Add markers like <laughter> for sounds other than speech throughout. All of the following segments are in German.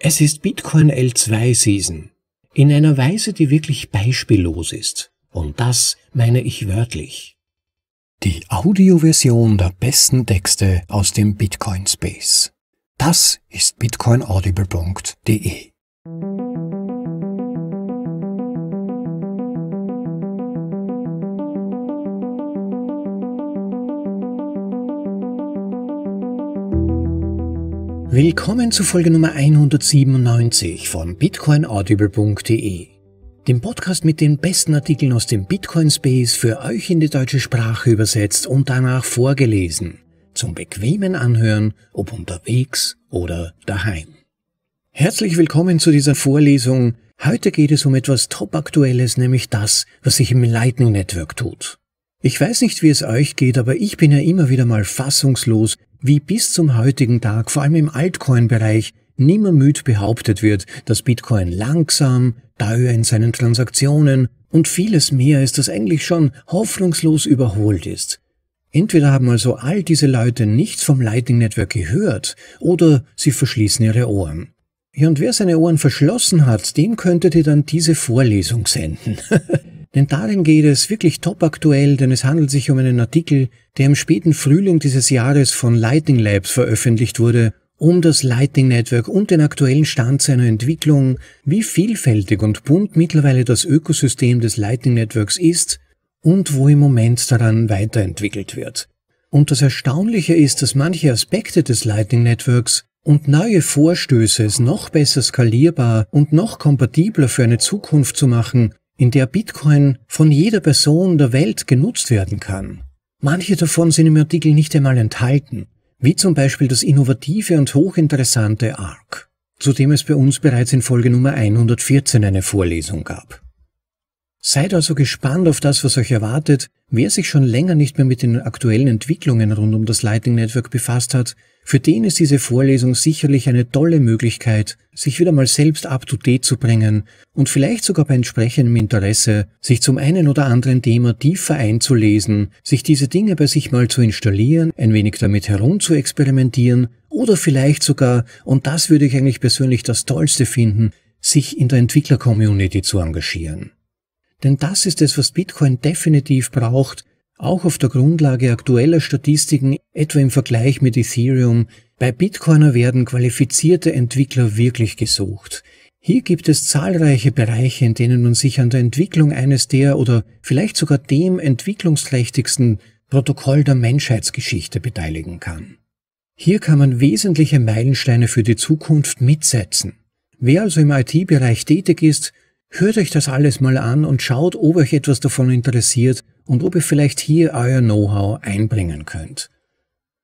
Es ist Bitcoin L2 Season. In einer Weise, die wirklich beispiellos ist. Und das meine ich wörtlich. Die Audioversion der besten Texte aus dem Bitcoin Space. Das ist bitcoinaudible.de. Willkommen zu Folge Nummer 197 von bitcoinaudible.de, dem Podcast mit den besten Artikeln aus dem Bitcoin Space für euch in die deutsche Sprache übersetzt und danach vorgelesen, zum bequemen Anhören, ob unterwegs oder daheim. Herzlich willkommen zu dieser Vorlesung. Heute geht es um etwas topaktuelles, nämlich das, was sich im Lightning Network tut. Ich weiß nicht, wie es euch geht, aber ich bin ja immer wieder mal fassungslos, wie bis zum heutigen Tag, vor allem im Altcoin-Bereich, nimmermüd behauptet wird, dass Bitcoin langsam, teuer in seinen Transaktionen und vieles mehr ist, das eigentlich schon hoffnungslos überholt ist. Entweder haben also all diese Leute nichts vom Lightning Network gehört oder sie verschließen ihre Ohren. Ja, und wer seine Ohren verschlossen hat, dem könntet ihr dann diese Vorlesung senden. <laughs> denn darin geht es wirklich topaktuell, denn es handelt sich um einen Artikel, der im späten Frühling dieses Jahres von Lighting Labs veröffentlicht wurde, um das Lighting Network und den aktuellen Stand seiner Entwicklung, wie vielfältig und bunt mittlerweile das Ökosystem des Lighting Networks ist und wo im Moment daran weiterentwickelt wird. Und das Erstaunliche ist, dass manche Aspekte des Lighting Networks und neue Vorstöße es noch besser skalierbar und noch kompatibler für eine Zukunft zu machen, in der Bitcoin von jeder Person der Welt genutzt werden kann. Manche davon sind im Artikel nicht einmal enthalten, wie zum Beispiel das innovative und hochinteressante ARC, zu dem es bei uns bereits in Folge Nummer 114 eine Vorlesung gab. Seid also gespannt auf das, was euch erwartet. Wer sich schon länger nicht mehr mit den aktuellen Entwicklungen rund um das Lightning Network befasst hat, für den ist diese Vorlesung sicherlich eine tolle Möglichkeit, sich wieder mal selbst up-to-date zu bringen und vielleicht sogar bei entsprechendem Interesse, sich zum einen oder anderen Thema tiefer einzulesen, sich diese Dinge bei sich mal zu installieren, ein wenig damit herum zu experimentieren oder vielleicht sogar, und das würde ich eigentlich persönlich das Tollste finden, sich in der Entwickler-Community zu engagieren. Denn das ist es, was Bitcoin definitiv braucht, auch auf der Grundlage aktueller Statistiken, etwa im Vergleich mit Ethereum. Bei Bitcoiner werden qualifizierte Entwickler wirklich gesucht. Hier gibt es zahlreiche Bereiche, in denen man sich an der Entwicklung eines der oder vielleicht sogar dem entwicklungsträchtigsten Protokoll der Menschheitsgeschichte beteiligen kann. Hier kann man wesentliche Meilensteine für die Zukunft mitsetzen. Wer also im IT-Bereich tätig ist, Hört euch das alles mal an und schaut, ob euch etwas davon interessiert und ob ihr vielleicht hier euer Know-how einbringen könnt.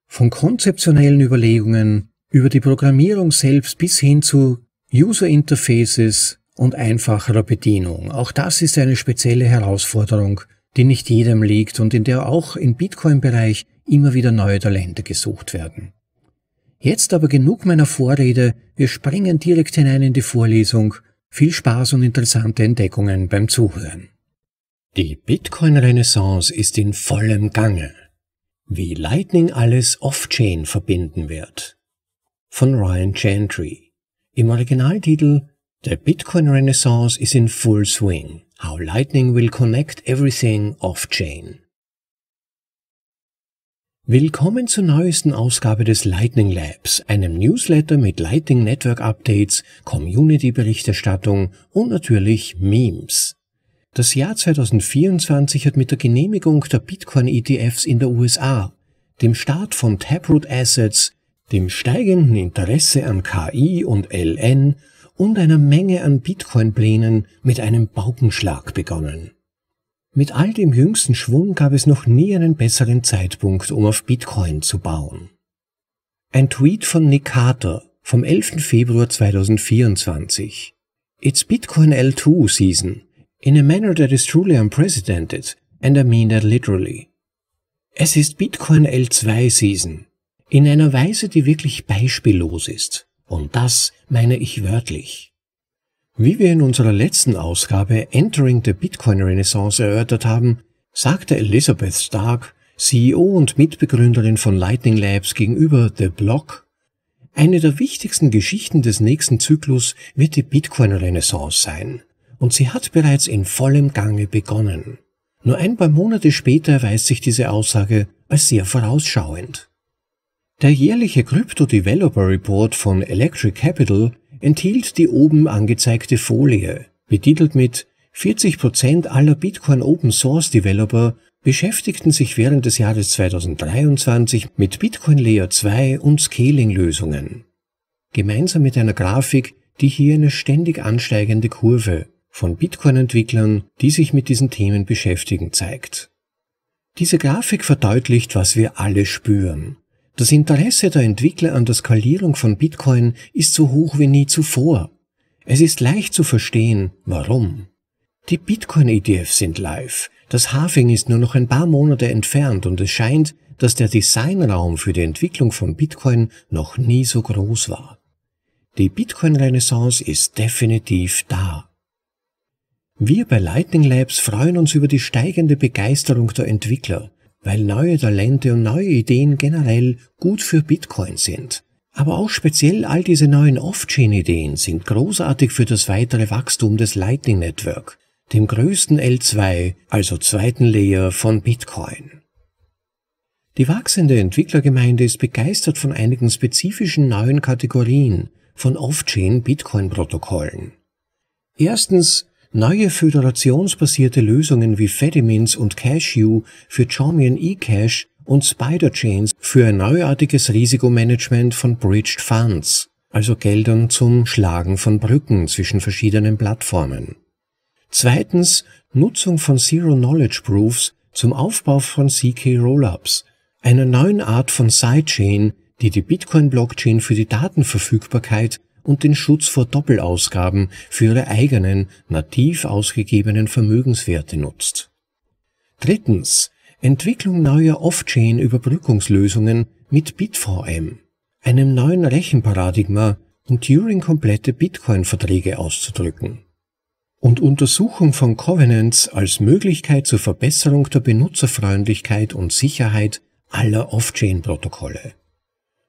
Von konzeptionellen Überlegungen über die Programmierung selbst bis hin zu User Interfaces und einfacherer Bedienung. Auch das ist eine spezielle Herausforderung, die nicht jedem liegt und in der auch im Bitcoin-Bereich immer wieder neue Talente gesucht werden. Jetzt aber genug meiner Vorrede, wir springen direkt hinein in die Vorlesung viel Spaß und interessante Entdeckungen beim Zuhören. Die Bitcoin-Renaissance ist in vollem Gange. Wie Lightning alles off-chain verbinden wird. Von Ryan Chantry. Im Originaltitel The Bitcoin Renaissance is in full swing. How Lightning will connect everything off-chain. Willkommen zur neuesten Ausgabe des Lightning Labs, einem Newsletter mit Lightning Network Updates, Community Berichterstattung und natürlich Memes. Das Jahr 2024 hat mit der Genehmigung der Bitcoin ETFs in der USA, dem Start von Taproot Assets, dem steigenden Interesse an KI und LN und einer Menge an Bitcoin Plänen mit einem Baukenschlag begonnen. Mit all dem jüngsten Schwung gab es noch nie einen besseren Zeitpunkt, um auf Bitcoin zu bauen. Ein Tweet von Nick Carter vom 11. Februar 2024. It's Bitcoin L2 season in a manner that is truly unprecedented and I mean that literally. Es ist Bitcoin L2 Season in einer Weise, die wirklich beispiellos ist. Und das meine ich wörtlich. Wie wir in unserer letzten Ausgabe Entering the Bitcoin Renaissance erörtert haben, sagte Elizabeth Stark, CEO und Mitbegründerin von Lightning Labs gegenüber The Block, eine der wichtigsten Geschichten des nächsten Zyklus wird die Bitcoin Renaissance sein und sie hat bereits in vollem Gange begonnen. Nur ein paar Monate später erweist sich diese Aussage als sehr vorausschauend. Der jährliche Crypto Developer Report von Electric Capital enthielt die oben angezeigte Folie, betitelt mit 40% aller Bitcoin Open Source Developer beschäftigten sich während des Jahres 2023 mit Bitcoin Layer 2 und Scaling-Lösungen. Gemeinsam mit einer Grafik, die hier eine ständig ansteigende Kurve von Bitcoin-Entwicklern, die sich mit diesen Themen beschäftigen, zeigt. Diese Grafik verdeutlicht, was wir alle spüren. Das Interesse der Entwickler an der Skalierung von Bitcoin ist so hoch wie nie zuvor. Es ist leicht zu verstehen, warum. Die Bitcoin-ETFs sind live. Das Halving ist nur noch ein paar Monate entfernt und es scheint, dass der Designraum für die Entwicklung von Bitcoin noch nie so groß war. Die Bitcoin-Renaissance ist definitiv da. Wir bei Lightning Labs freuen uns über die steigende Begeisterung der Entwickler weil neue Talente und neue Ideen generell gut für Bitcoin sind. Aber auch speziell all diese neuen Off-Chain-Ideen sind großartig für das weitere Wachstum des Lightning Network, dem größten L2, also zweiten Layer von Bitcoin. Die wachsende Entwicklergemeinde ist begeistert von einigen spezifischen neuen Kategorien von Off-Chain-Bitcoin-Protokollen. Erstens Neue föderationsbasierte Lösungen wie Fedimins und Cashew für Chaumian eCash und Spider Chains für ein neuartiges Risikomanagement von Bridged Funds, also Geldern zum Schlagen von Brücken zwischen verschiedenen Plattformen. Zweitens Nutzung von Zero Knowledge Proofs zum Aufbau von CK Rollups, einer neuen Art von Sidechain, die die Bitcoin-Blockchain für die Datenverfügbarkeit und den Schutz vor Doppelausgaben für ihre eigenen, nativ ausgegebenen Vermögenswerte nutzt. Drittens. Entwicklung neuer Off-Chain-Überbrückungslösungen mit BitVM, einem neuen Rechenparadigma, um Turing-komplette Bitcoin-Verträge auszudrücken. Und Untersuchung von Covenants als Möglichkeit zur Verbesserung der Benutzerfreundlichkeit und Sicherheit aller Off-Chain-Protokolle.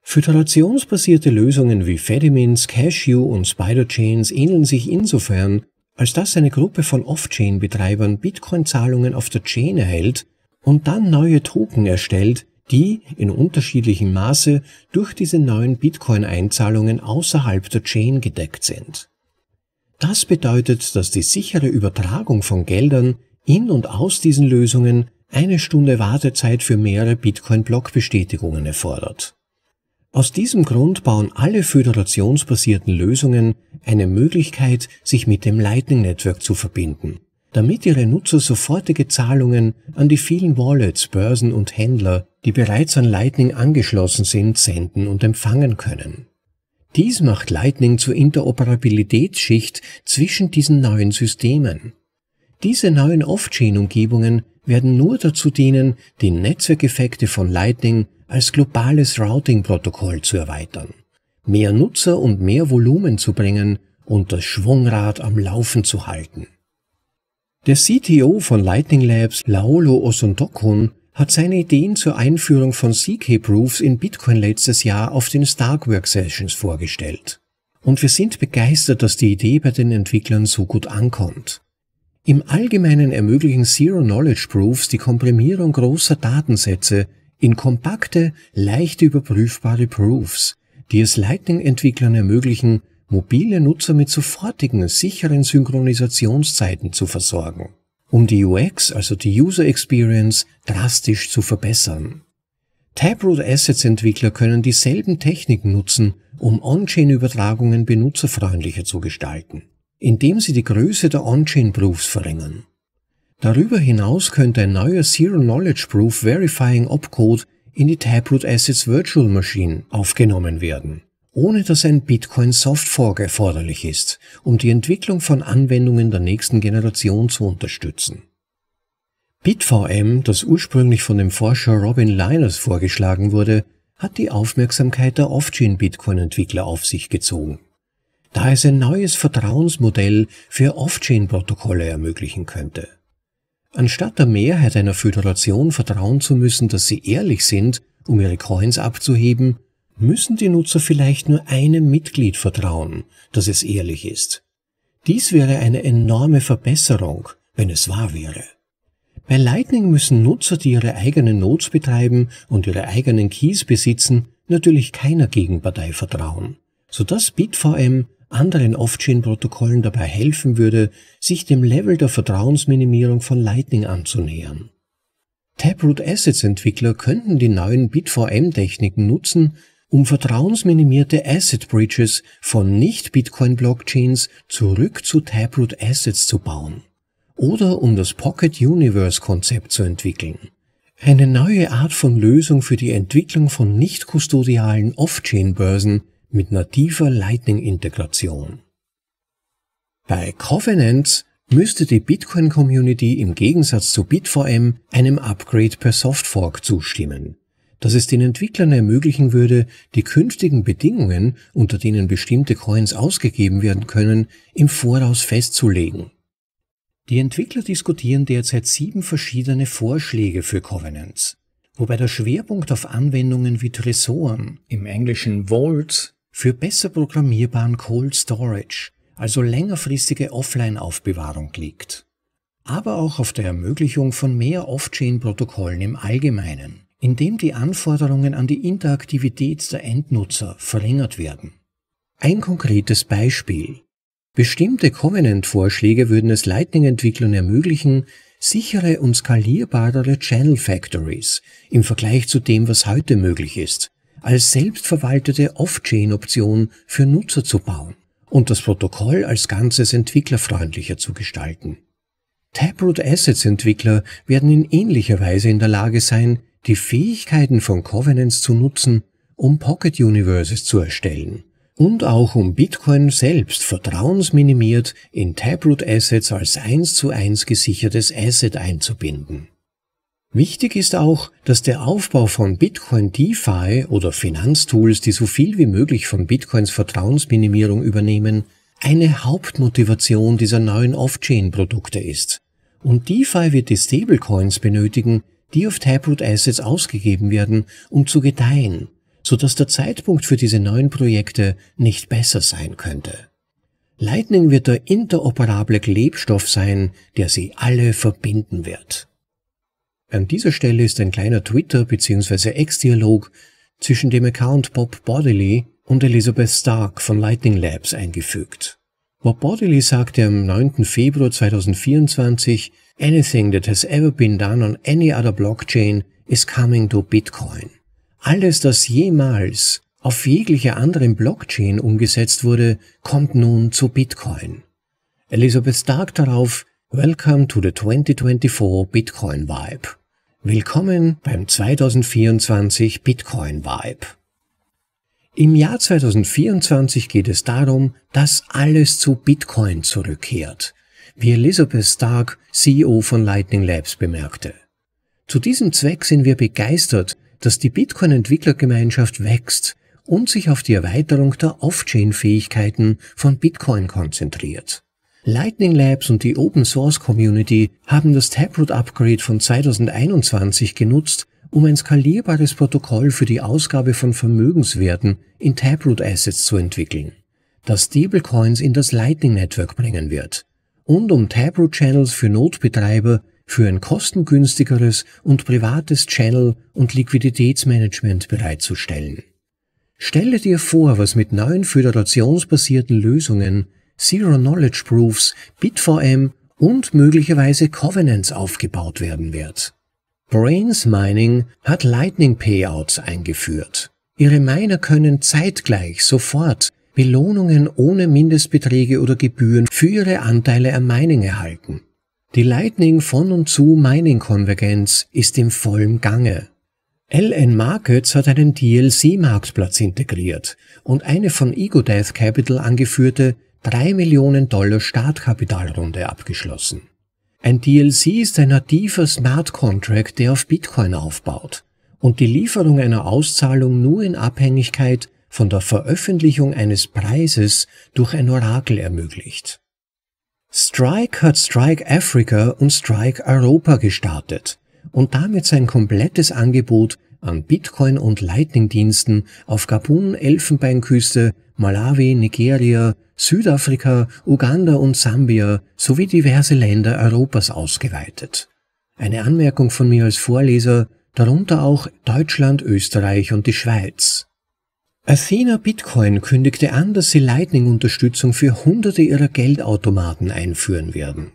Phytolationsbasierte Lösungen wie Fedimins, Cashew und Spider-Chains ähneln sich insofern, als dass eine Gruppe von Off-Chain-Betreibern Bitcoin-Zahlungen auf der Chain erhält und dann neue Token erstellt, die in unterschiedlichem Maße durch diese neuen Bitcoin-Einzahlungen außerhalb der Chain gedeckt sind. Das bedeutet, dass die sichere Übertragung von Geldern in und aus diesen Lösungen eine Stunde Wartezeit für mehrere bitcoin block bestätigungen erfordert. Aus diesem Grund bauen alle föderationsbasierten Lösungen eine Möglichkeit, sich mit dem Lightning Network zu verbinden, damit ihre Nutzer sofortige Zahlungen an die vielen Wallets, Börsen und Händler, die bereits an Lightning angeschlossen sind, senden und empfangen können. Dies macht Lightning zur Interoperabilitätsschicht zwischen diesen neuen Systemen. Diese neuen Off-Chain-Umgebungen werden nur dazu dienen, die Netzwerkeffekte von Lightning als globales Routing-Protokoll zu erweitern, mehr Nutzer und mehr Volumen zu bringen und das Schwungrad am Laufen zu halten. Der CTO von Lightning Labs, Laolo Osundokun, hat seine Ideen zur Einführung von CK-Proofs in Bitcoin letztes Jahr auf den Starkwork Sessions vorgestellt. Und wir sind begeistert, dass die Idee bei den Entwicklern so gut ankommt. Im Allgemeinen ermöglichen Zero-Knowledge-Proofs die Komprimierung großer Datensätze in kompakte, leicht überprüfbare Proofs, die es Lightning-Entwicklern ermöglichen, mobile Nutzer mit sofortigen, sicheren Synchronisationszeiten zu versorgen, um die UX, also die User Experience, drastisch zu verbessern. Tabroot Assets Entwickler können dieselben Techniken nutzen, um On-Chain-Übertragungen benutzerfreundlicher zu gestalten, indem sie die Größe der On-Chain-Proofs verringern. Darüber hinaus könnte ein neuer Zero Knowledge Proof Verifying Opcode in die Taproot Assets Virtual Machine aufgenommen werden, ohne dass ein Bitcoin Soft erforderlich ist, um die Entwicklung von Anwendungen der nächsten Generation zu unterstützen. BitVM, das ursprünglich von dem Forscher Robin Linus vorgeschlagen wurde, hat die Aufmerksamkeit der Off-Chain-Bitcoin-Entwickler auf sich gezogen, da es ein neues Vertrauensmodell für Off-Chain-Protokolle ermöglichen könnte. Anstatt der Mehrheit einer Föderation vertrauen zu müssen, dass sie ehrlich sind, um ihre Coins abzuheben, müssen die Nutzer vielleicht nur einem Mitglied vertrauen, dass es ehrlich ist. Dies wäre eine enorme Verbesserung, wenn es wahr wäre. Bei Lightning müssen Nutzer, die ihre eigenen Notes betreiben und ihre eigenen Keys besitzen, natürlich keiner Gegenpartei vertrauen, sodass BitVM anderen Off-Chain-Protokollen dabei helfen würde, sich dem Level der Vertrauensminimierung von Lightning anzunähern. Taproot Assets Entwickler könnten die neuen BitVM-Techniken nutzen, um vertrauensminimierte Asset Bridges von Nicht-Bitcoin-Blockchains zurück zu Taproot Assets zu bauen oder um das Pocket Universe-Konzept zu entwickeln. Eine neue Art von Lösung für die Entwicklung von nicht-kustodialen Off-Chain-Börsen, mit nativer Lightning-Integration. Bei Covenants müsste die Bitcoin-Community im Gegensatz zu BitVM einem Upgrade per Softfork zustimmen, dass es den Entwicklern ermöglichen würde, die künftigen Bedingungen, unter denen bestimmte Coins ausgegeben werden können, im Voraus festzulegen. Die Entwickler diskutieren derzeit sieben verschiedene Vorschläge für Covenants, wobei der Schwerpunkt auf Anwendungen wie Tresoren, im englischen Vaults, für besser programmierbaren Cold Storage, also längerfristige Offline-Aufbewahrung liegt. Aber auch auf der Ermöglichung von mehr Off-Chain-Protokollen im Allgemeinen, indem die Anforderungen an die Interaktivität der Endnutzer verringert werden. Ein konkretes Beispiel. Bestimmte Covenant-Vorschläge würden es Lightning-Entwicklern ermöglichen, sichere und skalierbarere Channel Factories im Vergleich zu dem, was heute möglich ist, als selbstverwaltete Off-Chain-Option für Nutzer zu bauen und das Protokoll als Ganzes entwicklerfreundlicher zu gestalten. Taproot Assets Entwickler werden in ähnlicher Weise in der Lage sein, die Fähigkeiten von Covenants zu nutzen, um Pocket Universes zu erstellen und auch um Bitcoin selbst vertrauensminimiert in Taproot Assets als 1 zu 1 gesichertes Asset einzubinden. Wichtig ist auch, dass der Aufbau von Bitcoin DeFi oder Finanztools, die so viel wie möglich von Bitcoins Vertrauensminimierung übernehmen, eine Hauptmotivation dieser neuen Off-Chain-Produkte ist. Und DeFi wird die Stablecoins benötigen, die auf Taproot Assets ausgegeben werden, um zu gedeihen, sodass der Zeitpunkt für diese neuen Projekte nicht besser sein könnte. Lightning wird der interoperable Klebstoff sein, der sie alle verbinden wird. An dieser Stelle ist ein kleiner Twitter- bzw. Ex-Dialog zwischen dem Account Bob Bodily und Elizabeth Stark von Lightning Labs eingefügt. Bob Bodily sagte am 9. Februar 2024, Anything that has ever been done on any other blockchain is coming to Bitcoin. Alles, das jemals auf jeglicher anderen Blockchain umgesetzt wurde, kommt nun zu Bitcoin. Elizabeth Stark darauf, Welcome to the 2024 Bitcoin Vibe. Willkommen beim 2024 Bitcoin Vibe. Im Jahr 2024 geht es darum, dass alles zu Bitcoin zurückkehrt, wie Elizabeth Stark, CEO von Lightning Labs, bemerkte. Zu diesem Zweck sind wir begeistert, dass die Bitcoin-Entwicklergemeinschaft wächst und sich auf die Erweiterung der Off-Chain-Fähigkeiten von Bitcoin konzentriert. Lightning Labs und die Open Source Community haben das Taproot Upgrade von 2021 genutzt, um ein skalierbares Protokoll für die Ausgabe von Vermögenswerten in Taproot Assets zu entwickeln, das Stablecoins in das Lightning Network bringen wird und um Taproot Channels für Notbetreiber für ein kostengünstigeres und privates Channel- und Liquiditätsmanagement bereitzustellen. Stelle dir vor, was mit neuen föderationsbasierten Lösungen Zero Knowledge Proofs, BitVM und möglicherweise Covenants aufgebaut werden wird. Brains Mining hat Lightning Payouts eingeführt. Ihre Miner können zeitgleich sofort Belohnungen ohne Mindestbeträge oder Gebühren für ihre Anteile am Mining erhalten. Die Lightning von und zu Mining Konvergenz ist im vollen Gange. LN Markets hat einen DLC-Marktplatz integriert und eine von Ego Death Capital angeführte 3 Millionen Dollar Startkapitalrunde abgeschlossen. Ein DLC ist ein nativer Smart Contract, der auf Bitcoin aufbaut und die Lieferung einer Auszahlung nur in Abhängigkeit von der Veröffentlichung eines Preises durch ein Orakel ermöglicht. Strike hat Strike Africa und Strike Europa gestartet und damit sein komplettes Angebot an Bitcoin- und Lightning-Diensten auf Gabun, Elfenbeinküste, Malawi, Nigeria, Südafrika, Uganda und Sambia sowie diverse Länder Europas ausgeweitet. Eine Anmerkung von mir als Vorleser, darunter auch Deutschland, Österreich und die Schweiz. Athena Bitcoin kündigte an, dass sie Lightning-Unterstützung für hunderte ihrer Geldautomaten einführen werden.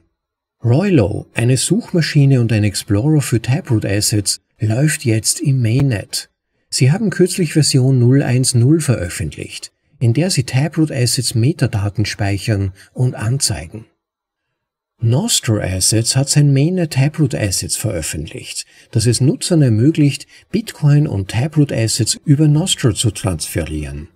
Roylo, eine Suchmaschine und ein Explorer für Taproot Assets, läuft jetzt im Mainnet. Sie haben kürzlich Version 010 veröffentlicht in der sie Taproot Assets Metadaten speichern und anzeigen. Nostro Assets hat sein Mainnet Taproot Assets veröffentlicht, das es Nutzern ermöglicht, Bitcoin und Taproot Assets über Nostro zu transferieren.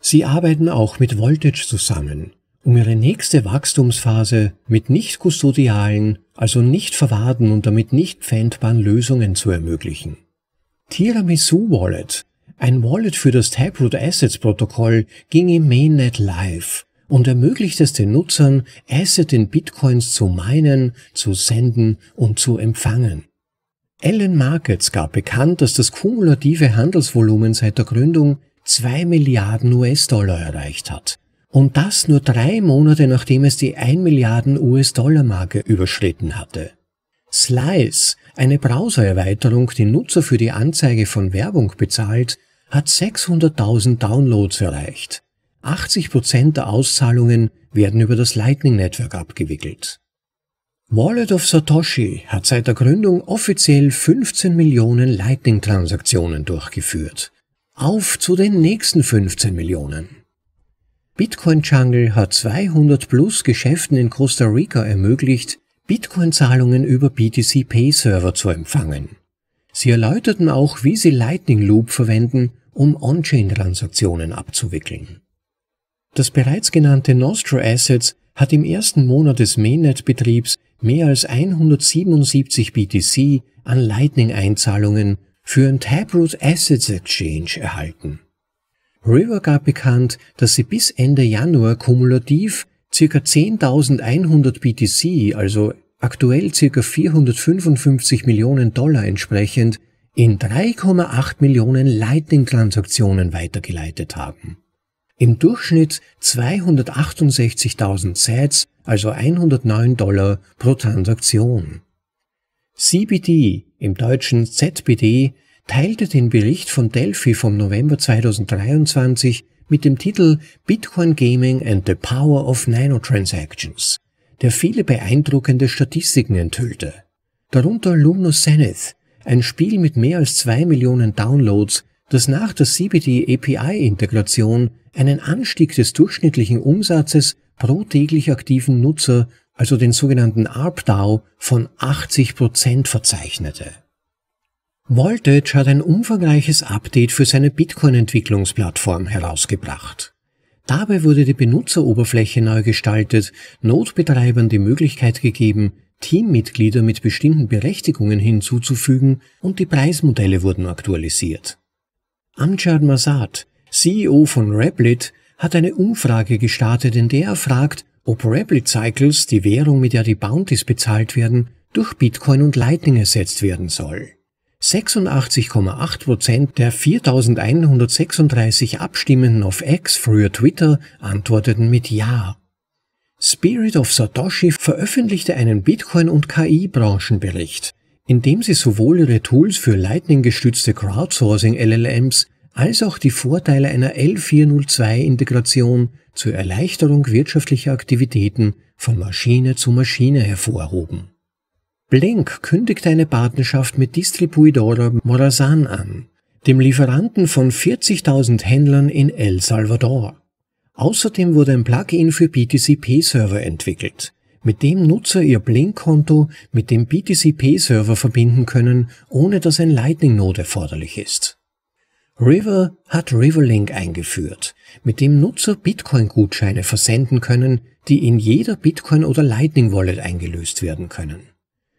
Sie arbeiten auch mit Voltage zusammen, um ihre nächste Wachstumsphase mit nicht kustodialen, also nicht verwahrten und damit nicht pfändbaren Lösungen zu ermöglichen. Tiramisu Wallet ein Wallet für das Taproot Assets Protokoll ging im Mainnet live und ermöglicht es den Nutzern, Asset in Bitcoins zu minen, zu senden und zu empfangen. Ellen Markets gab bekannt, dass das kumulative Handelsvolumen seit der Gründung 2 Milliarden US-Dollar erreicht hat. Und das nur drei Monate nachdem es die 1 Milliarden US-Dollar-Marke überschritten hatte. Slice eine Browsererweiterung, die Nutzer für die Anzeige von Werbung bezahlt, hat 600.000 Downloads erreicht. 80% der Auszahlungen werden über das Lightning Network abgewickelt. Wallet of Satoshi hat seit der Gründung offiziell 15 Millionen Lightning-Transaktionen durchgeführt. Auf zu den nächsten 15 Millionen. Bitcoin Jungle hat 200 plus Geschäften in Costa Rica ermöglicht, Bitcoin-Zahlungen über BTC Pay Server zu empfangen. Sie erläuterten auch, wie sie Lightning Loop verwenden, um On-Chain-Transaktionen abzuwickeln. Das bereits genannte Nostro Assets hat im ersten Monat des Mainnet-Betriebs mehr als 177 BTC an Lightning-Einzahlungen für ein Taproot Assets Exchange erhalten. River gab bekannt, dass sie bis Ende Januar kumulativ ca. 10.100 BTC, also aktuell ca. 455 Millionen Dollar entsprechend, in 3,8 Millionen Lightning-Transaktionen weitergeleitet haben. Im Durchschnitt 268.000 Sets, also 109 Dollar pro Transaktion. CBD, im deutschen ZBD, teilte den Bericht von Delphi vom November 2023 mit dem Titel Bitcoin Gaming and the Power of Nanotransactions der viele beeindruckende Statistiken enthüllte. Darunter Luminous Zenith, ein Spiel mit mehr als zwei Millionen Downloads, das nach der CBD-API-Integration e einen Anstieg des durchschnittlichen Umsatzes pro täglich aktiven Nutzer, also den sogenannten ARPDAO, von 80% Prozent verzeichnete. Voltage hat ein umfangreiches Update für seine Bitcoin-Entwicklungsplattform herausgebracht. Dabei wurde die Benutzeroberfläche neu gestaltet, Notbetreibern die Möglichkeit gegeben, Teammitglieder mit bestimmten Berechtigungen hinzuzufügen und die Preismodelle wurden aktualisiert. Amjad Masad, CEO von Replit, hat eine Umfrage gestartet, in der er fragt, ob Replit Cycles, die Währung, mit der die Bounties bezahlt werden, durch Bitcoin und Lightning ersetzt werden soll. 86,8 Prozent der 4136 Abstimmenden auf X, früher Twitter, antworteten mit Ja. Spirit of Satoshi veröffentlichte einen Bitcoin- und KI-Branchenbericht, in dem sie sowohl ihre Tools für Lightning-gestützte Crowdsourcing-LLMs als auch die Vorteile einer L402-Integration zur Erleichterung wirtschaftlicher Aktivitäten von Maschine zu Maschine hervorhoben. Blink kündigte eine Partnerschaft mit Distribuidora Morazan an, dem Lieferanten von 40.000 Händlern in El Salvador. Außerdem wurde ein Plugin für BTCP-Server entwickelt, mit dem Nutzer ihr Blink-Konto mit dem BTCP-Server verbinden können, ohne dass ein Lightning-Node erforderlich ist. River hat Riverlink eingeführt, mit dem Nutzer Bitcoin-Gutscheine versenden können, die in jeder Bitcoin- oder Lightning-Wallet eingelöst werden können.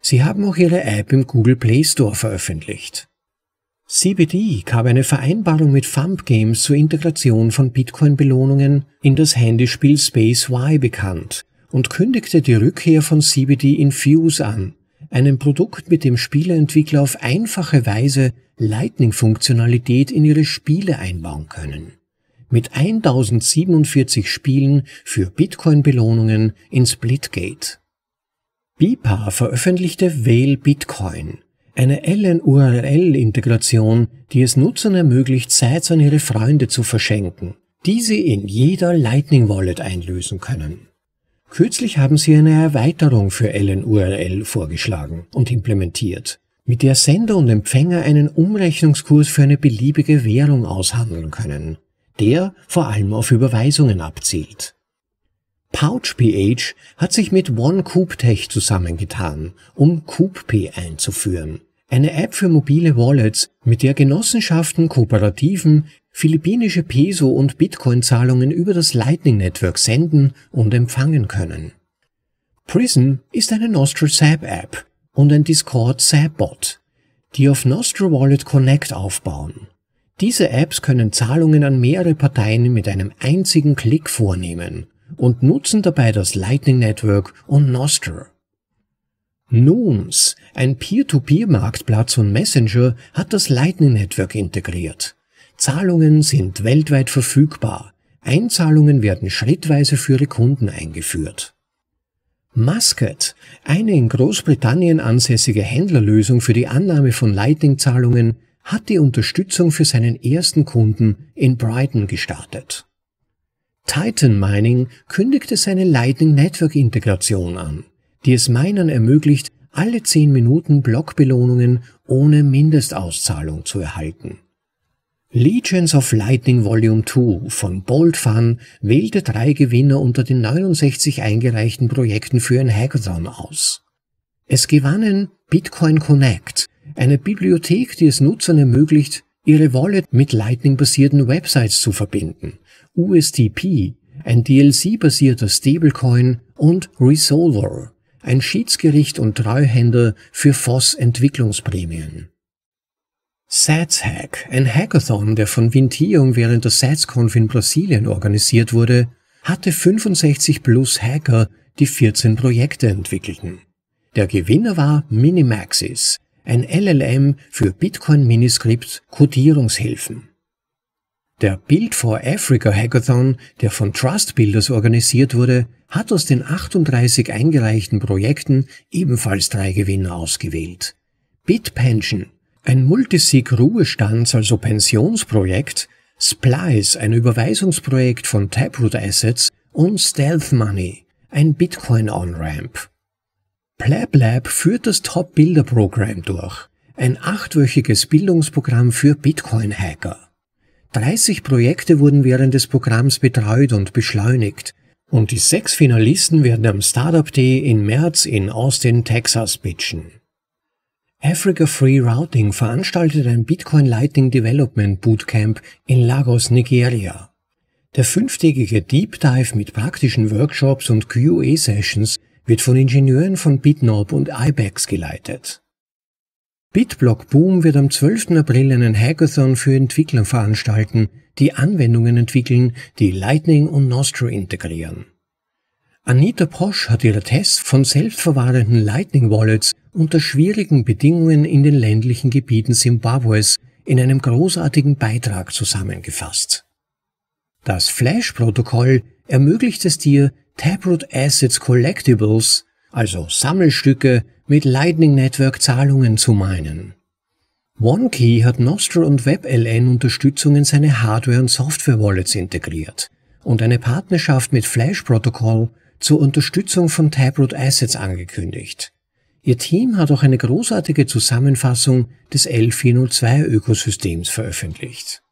Sie haben auch Ihre App im Google Play Store veröffentlicht. CBD gab eine Vereinbarung mit Thumb Games zur Integration von Bitcoin-Belohnungen in das Handyspiel Space Y bekannt und kündigte die Rückkehr von CBD Infuse an, einem Produkt, mit dem Spieleentwickler auf einfache Weise Lightning-Funktionalität in ihre Spiele einbauen können. Mit 1047 Spielen für Bitcoin-Belohnungen in Splitgate. BIPA veröffentlichte Whale Bitcoin, eine lnurl integration die es Nutzern ermöglicht, Sites an ihre Freunde zu verschenken, die sie in jeder Lightning Wallet einlösen können. Kürzlich haben sie eine Erweiterung für LNURL vorgeschlagen und implementiert, mit der Sender und Empfänger einen Umrechnungskurs für eine beliebige Währung aushandeln können, der vor allem auf Überweisungen abzielt. PouchPH hat sich mit OneCoupTech zusammengetan, um CoupP einzuführen, eine App für mobile Wallets, mit der Genossenschaften, Kooperativen philippinische Peso- und Bitcoin-Zahlungen über das Lightning Network senden und empfangen können. Prism ist eine Nostro Sap App und ein Discord Sap Bot, die auf Nostro Wallet Connect aufbauen. Diese Apps können Zahlungen an mehrere Parteien mit einem einzigen Klick vornehmen und nutzen dabei das Lightning Network und Nostr. Nooms, ein Peer-to-Peer-Marktplatz und Messenger, hat das Lightning Network integriert. Zahlungen sind weltweit verfügbar. Einzahlungen werden schrittweise für ihre Kunden eingeführt. Musket, eine in Großbritannien ansässige Händlerlösung für die Annahme von Lightning-Zahlungen, hat die Unterstützung für seinen ersten Kunden in Brighton gestartet. Titan Mining kündigte seine Lightning Network Integration an, die es Minern ermöglicht, alle 10 Minuten Blockbelohnungen ohne Mindestauszahlung zu erhalten. Legions of Lightning Volume 2 von Bold Fun wählte drei Gewinner unter den 69 eingereichten Projekten für ein Hackathon aus. Es gewannen Bitcoin Connect, eine Bibliothek, die es Nutzern ermöglicht, ihre Wallet mit Lightning-basierten Websites zu verbinden. USDP, ein DLC-basierter Stablecoin und Resolver, ein Schiedsgericht und Treuhänder für FOSS-Entwicklungsprämien. SatsHack, ein Hackathon, der von Vintium während der SatsConf in Brasilien organisiert wurde, hatte 65 plus Hacker, die 14 Projekte entwickelten. Der Gewinner war Minimaxis, ein LLM für Bitcoin-Miniscript-Codierungshilfen. Der Build for Africa Hackathon, der von Trust Builders organisiert wurde, hat aus den 38 eingereichten Projekten ebenfalls drei Gewinner ausgewählt. Bitpension, ein Multisig-Ruhestands, also Pensionsprojekt, Splice, ein Überweisungsprojekt von Taproot Assets und Stealth Money, ein Bitcoin-On-Ramp. PlabLab führt das Top-Builder-Programm durch, ein achtwöchiges Bildungsprogramm für Bitcoin-Hacker. 30 Projekte wurden während des Programms betreut und beschleunigt. Und die sechs Finalisten werden am Startup Day in März in Austin, Texas pitchen. Africa Free Routing veranstaltet ein Bitcoin Lightning Development Bootcamp in Lagos, Nigeria. Der fünftägige Deep Dive mit praktischen Workshops und QA-Sessions wird von Ingenieuren von Bitnob und IBEX geleitet. Bitblock Boom wird am 12. April einen Hackathon für Entwickler veranstalten, die Anwendungen entwickeln, die Lightning und Nostro integrieren. Anita Posch hat ihre Tests von selbstverwahrenden Lightning Wallets unter schwierigen Bedingungen in den ländlichen Gebieten Simbabwes in einem großartigen Beitrag zusammengefasst. Das Flash-Protokoll ermöglicht es dir, Taproot Assets Collectibles, also Sammelstücke mit Lightning Network Zahlungen zu meinen. OneKey hat Nostr und WebLN Unterstützung in seine Hardware- und Software-Wallets integriert und eine Partnerschaft mit Flash Protocol zur Unterstützung von Taproot Assets angekündigt. Ihr Team hat auch eine großartige Zusammenfassung des L402-Ökosystems veröffentlicht.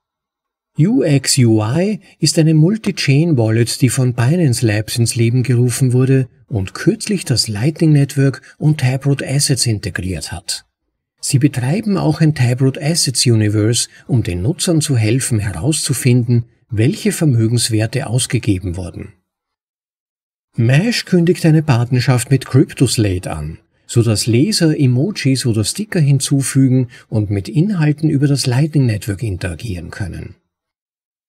UX UI ist eine Multi-Chain-Wallet, die von Binance Labs ins Leben gerufen wurde und kürzlich das Lightning Network und Taproot Assets integriert hat. Sie betreiben auch ein Taproot Assets Universe, um den Nutzern zu helfen herauszufinden, welche Vermögenswerte ausgegeben wurden. Mesh kündigt eine Partnerschaft mit CryptoSlate an, sodass Leser Emojis oder Sticker hinzufügen und mit Inhalten über das Lightning Network interagieren können.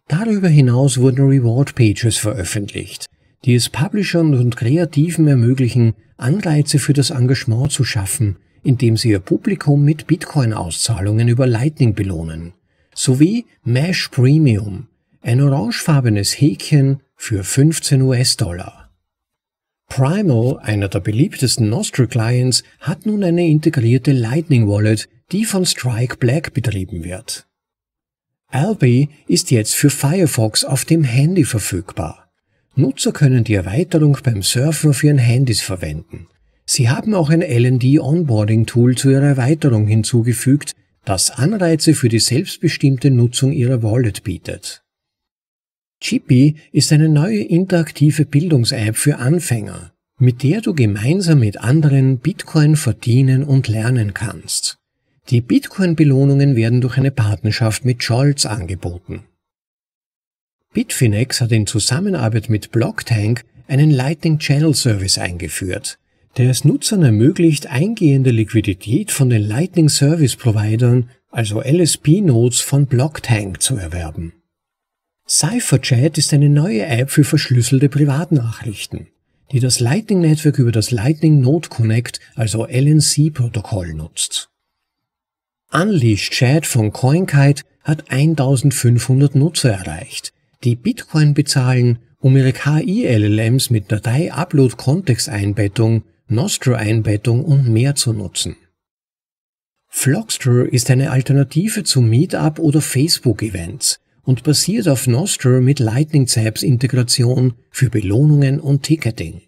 Darüber hinaus wurden Reward Pages veröffentlicht, die es Publishern und Kreativen ermöglichen, Anreize für das Engagement zu schaffen, indem sie ihr Publikum mit Bitcoin-Auszahlungen über Lightning belohnen, sowie Mesh Premium, ein orangefarbenes Häkchen für 15 US-Dollar. Primal, einer der beliebtesten nostra clients hat nun eine integrierte Lightning Wallet, die von Strike Black betrieben wird. Albi ist jetzt für Firefox auf dem Handy verfügbar. Nutzer können die Erweiterung beim Surfen auf ihren Handys verwenden. Sie haben auch ein LND Onboarding Tool zu ihrer Erweiterung hinzugefügt, das Anreize für die selbstbestimmte Nutzung ihrer Wallet bietet. Chippy ist eine neue interaktive Bildungs-App für Anfänger, mit der du gemeinsam mit anderen Bitcoin verdienen und lernen kannst. Die Bitcoin-Belohnungen werden durch eine Partnerschaft mit Scholz angeboten. Bitfinex hat in Zusammenarbeit mit Blocktank einen Lightning Channel Service eingeführt, der es Nutzern ermöglicht, eingehende Liquidität von den Lightning Service Providern, also LSP-Nodes von Blocktank zu erwerben. CypherChat ist eine neue App für verschlüsselte Privatnachrichten, die das Lightning Network über das Lightning Node Connect, also LNC-Protokoll nutzt. Unleashed Chat von CoinKite hat 1500 Nutzer erreicht, die Bitcoin bezahlen, um ihre KI-LLMs mit datei upload kontext einbettung Nostro-Einbettung und mehr zu nutzen. Flockster ist eine Alternative zu Meetup oder Facebook-Events und basiert auf Nostro mit Lightning Zaps Integration für Belohnungen und Ticketing.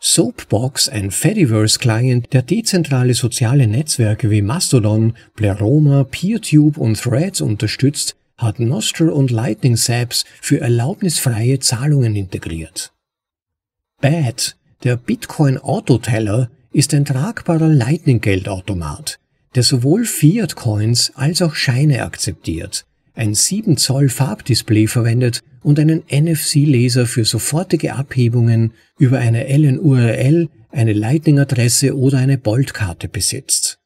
Soapbox, ein Fediverse-Client, der dezentrale soziale Netzwerke wie Mastodon, Pleroma, PeerTube und Threads unterstützt, hat Nostr und Lightning Saps für erlaubnisfreie Zahlungen integriert. BAT, der Bitcoin Autoteller, ist ein tragbarer Lightning-Geldautomat, der sowohl Fiat-Coins als auch Scheine akzeptiert, ein 7 Zoll Farbdisplay verwendet und einen NFC-Laser für sofortige Abhebungen über eine LNURL, eine Lightning-Adresse oder eine Boltkarte besitzt.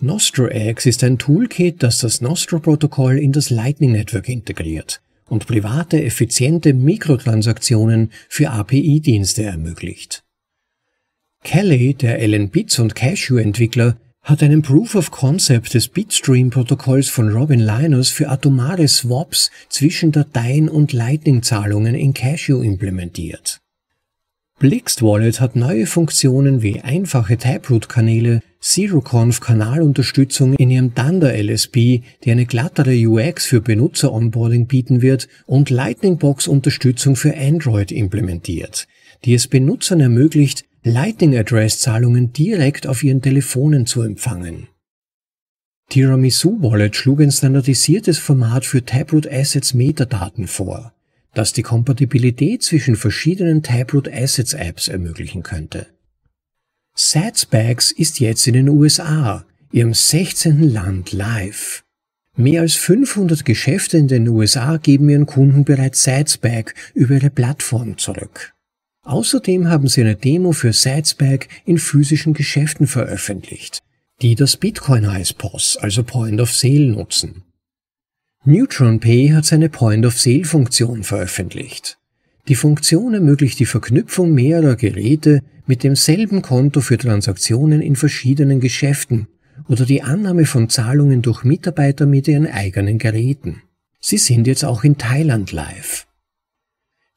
NostroX ist ein Toolkit, das das Nostro-Protokoll in das lightning network integriert und private, effiziente Mikrotransaktionen für API-Dienste ermöglicht. Kelly, der Ellen Bitz und Cashew-Entwickler, hat einen Proof of Concept des Bitstream-Protokolls von Robin Linus für atomare Swaps zwischen Dateien und Lightning-Zahlungen in Cashew implementiert. Blixt Wallet hat neue Funktionen wie einfache Taproot-Kanäle, ZeroConf-Kanalunterstützung in ihrem Thunder LSP, die eine glattere UX für Benutzer-Onboarding bieten wird, und Lightning Box-Unterstützung für Android implementiert, die es Benutzern ermöglicht, Lightning Address Zahlungen direkt auf ihren Telefonen zu empfangen. Tiramisu Wallet schlug ein standardisiertes Format für Taproot Assets Metadaten vor, das die Kompatibilität zwischen verschiedenen Taproot Assets Apps ermöglichen könnte. Satsbags ist jetzt in den USA, ihrem 16. Land live. Mehr als 500 Geschäfte in den USA geben ihren Kunden bereits Satsbag über ihre Plattform zurück. Außerdem haben sie eine Demo für Sidespike in physischen Geschäften veröffentlicht, die das Bitcoin Eyes POS, also Point of Sale, nutzen. Neutron Pay hat seine Point of Sale Funktion veröffentlicht. Die Funktion ermöglicht die Verknüpfung mehrerer Geräte mit demselben Konto für Transaktionen in verschiedenen Geschäften oder die Annahme von Zahlungen durch Mitarbeiter mit ihren eigenen Geräten. Sie sind jetzt auch in Thailand live.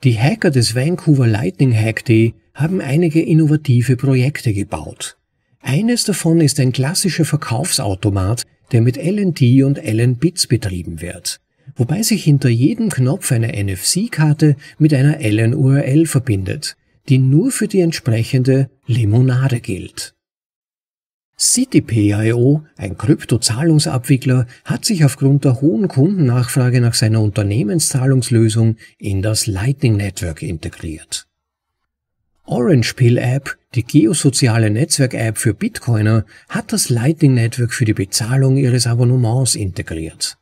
Die Hacker des Vancouver Lightning Hack Day haben einige innovative Projekte gebaut. Eines davon ist ein klassischer Verkaufsautomat, der mit LND und LN-Bits betrieben wird, wobei sich hinter jedem Knopf eine NFC-Karte mit einer LN-URL verbindet, die nur für die entsprechende Limonade gilt. CityPIO, ein Kryptozahlungsabwickler, hat sich aufgrund der hohen Kundennachfrage nach seiner Unternehmenszahlungslösung in das Lightning Network integriert. Orange Pill App, die geosoziale Netzwerk-App für Bitcoiner, hat das Lightning Network für die Bezahlung ihres Abonnements integriert.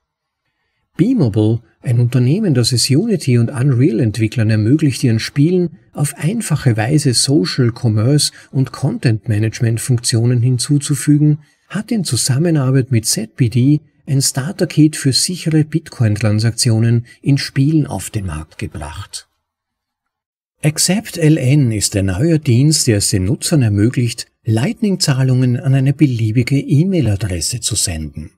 Beamable, ein Unternehmen, das es Unity- und Unreal-Entwicklern ermöglicht, ihren Spielen auf einfache Weise Social, Commerce und Content-Management-Funktionen hinzuzufügen, hat in Zusammenarbeit mit ZBD ein Starterkit für sichere Bitcoin-Transaktionen in Spielen auf den Markt gebracht. AcceptLN ist der neue Dienst, der es den Nutzern ermöglicht, Lightning-Zahlungen an eine beliebige E-Mail-Adresse zu senden.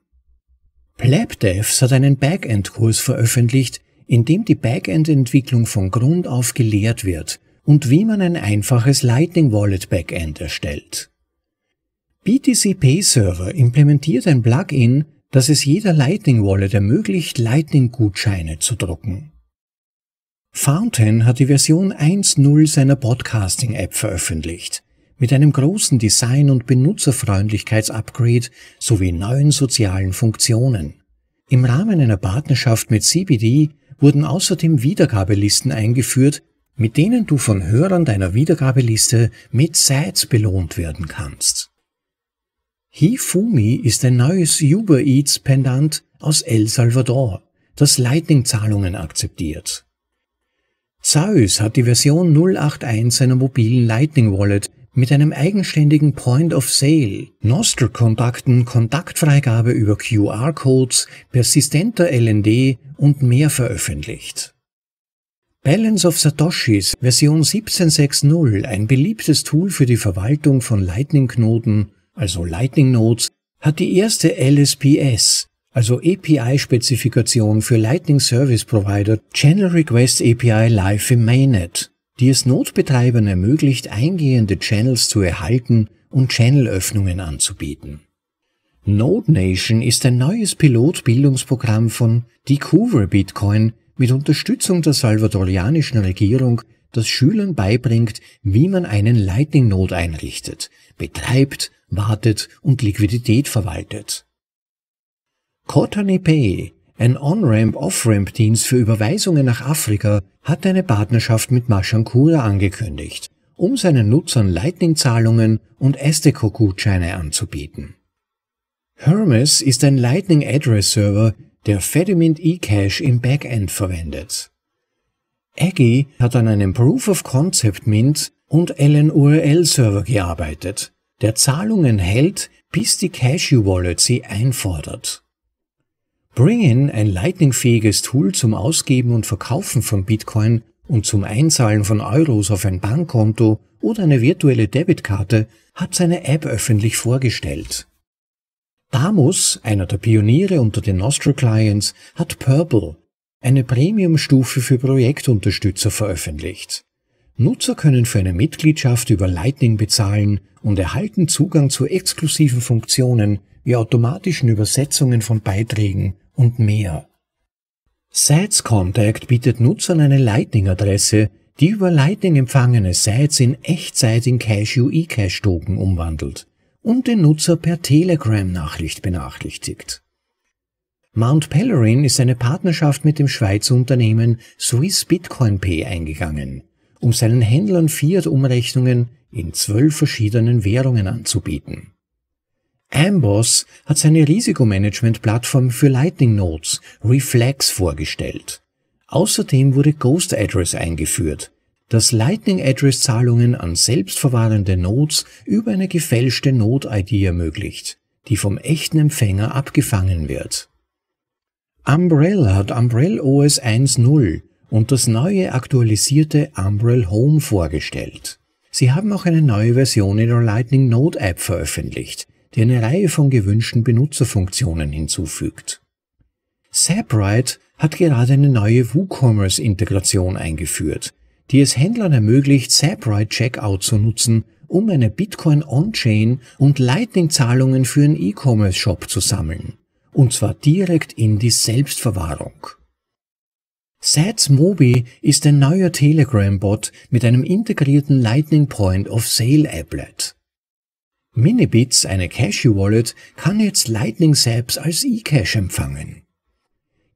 PlebDevs hat einen Backend-Kurs veröffentlicht, in dem die Backend-Entwicklung von Grund auf gelehrt wird und wie man ein einfaches Lightning Wallet Backend erstellt. BTC Pay Server implementiert ein Plugin, das es jeder Lightning Wallet ermöglicht, Lightning-Gutscheine zu drucken. Fountain hat die Version 1.0 seiner Podcasting-App veröffentlicht. Mit einem großen Design- und Benutzerfreundlichkeitsupgrade sowie neuen sozialen Funktionen. Im Rahmen einer Partnerschaft mit CBD wurden außerdem Wiedergabelisten eingeführt, mit denen du von Hörern deiner Wiedergabeliste mit Sites belohnt werden kannst. Hifumi ist ein neues Uber Eats Pendant aus El Salvador, das Lightning-Zahlungen akzeptiert. Zeus hat die Version 081 seiner mobilen Lightning Wallet mit einem eigenständigen Point of Sale, Nostr-Kontakten, Kontaktfreigabe über QR-Codes, persistenter LND und mehr veröffentlicht. Balance of Satoshis Version 17.6.0, ein beliebtes Tool für die Verwaltung von Lightning-Knoten, also Lightning Nodes, hat die erste LSPS, also API-Spezifikation für Lightning Service Provider Channel Request API Live im Mainnet die es Notbetreibern ermöglicht, eingehende Channels zu erhalten und Channelöffnungen anzubieten. Node Nation ist ein neues Pilotbildungsprogramm von Decover Bitcoin mit Unterstützung der salvadorianischen Regierung, das Schülern beibringt, wie man einen Lightning Node einrichtet, betreibt, wartet und Liquidität verwaltet. Kotane Pay ein On-Ramp, Off-Ramp-Dienst für Überweisungen nach Afrika hat eine Partnerschaft mit Mashankura angekündigt, um seinen Nutzern Lightning-Zahlungen und Esteco-Gutscheine anzubieten. Hermes ist ein Lightning Address Server, der Fedimint eCash im Backend verwendet. Aggie hat an einem Proof of Concept Mint und LNURL Server gearbeitet, der Zahlungen hält, bis die Cashew Wallet sie einfordert. Bringin, ein lightningfähiges Tool zum Ausgeben und Verkaufen von Bitcoin und zum Einzahlen von Euros auf ein Bankkonto oder eine virtuelle Debitkarte, hat seine App öffentlich vorgestellt. Damus, einer der Pioniere unter den Nostro Clients, hat Purple, eine Premium-Stufe für Projektunterstützer veröffentlicht. Nutzer können für eine Mitgliedschaft über Lightning bezahlen und erhalten Zugang zu exklusiven Funktionen die automatischen Übersetzungen von Beiträgen und mehr. Sites Contact bietet Nutzern eine Lightning-Adresse, die über Lightning empfangene Sites in Echtzeit in Cashew eCash-Token umwandelt und den Nutzer per Telegram-Nachricht benachrichtigt. Mount Pelerin ist eine Partnerschaft mit dem Schweizer Unternehmen Swiss Bitcoin Pay eingegangen, um seinen Händlern Fiat-Umrechnungen in zwölf verschiedenen Währungen anzubieten. Amboss hat seine Risikomanagement-Plattform für Lightning Nodes, Reflex, vorgestellt. Außerdem wurde Ghost Address eingeführt, das Lightning Address Zahlungen an selbstverwahrende Nodes über eine gefälschte Node-ID ermöglicht, die vom echten Empfänger abgefangen wird. Umbrella hat Umbrell OS 1.0 und das neue aktualisierte Umbrell Home vorgestellt. Sie haben auch eine neue Version ihrer Lightning Node App veröffentlicht, die eine Reihe von gewünschten Benutzerfunktionen hinzufügt. SAPRite hat gerade eine neue WooCommerce-Integration eingeführt, die es Händlern ermöglicht, SAPRite Checkout zu nutzen, um eine Bitcoin On-Chain und Lightning-Zahlungen für einen E-Commerce-Shop zu sammeln, und zwar direkt in die Selbstverwahrung. Sats Mobi ist ein neuer Telegram-Bot mit einem integrierten Lightning Point of Sale Applet. Minibits, eine Cashew Wallet, kann jetzt Lightning Saps als eCash empfangen.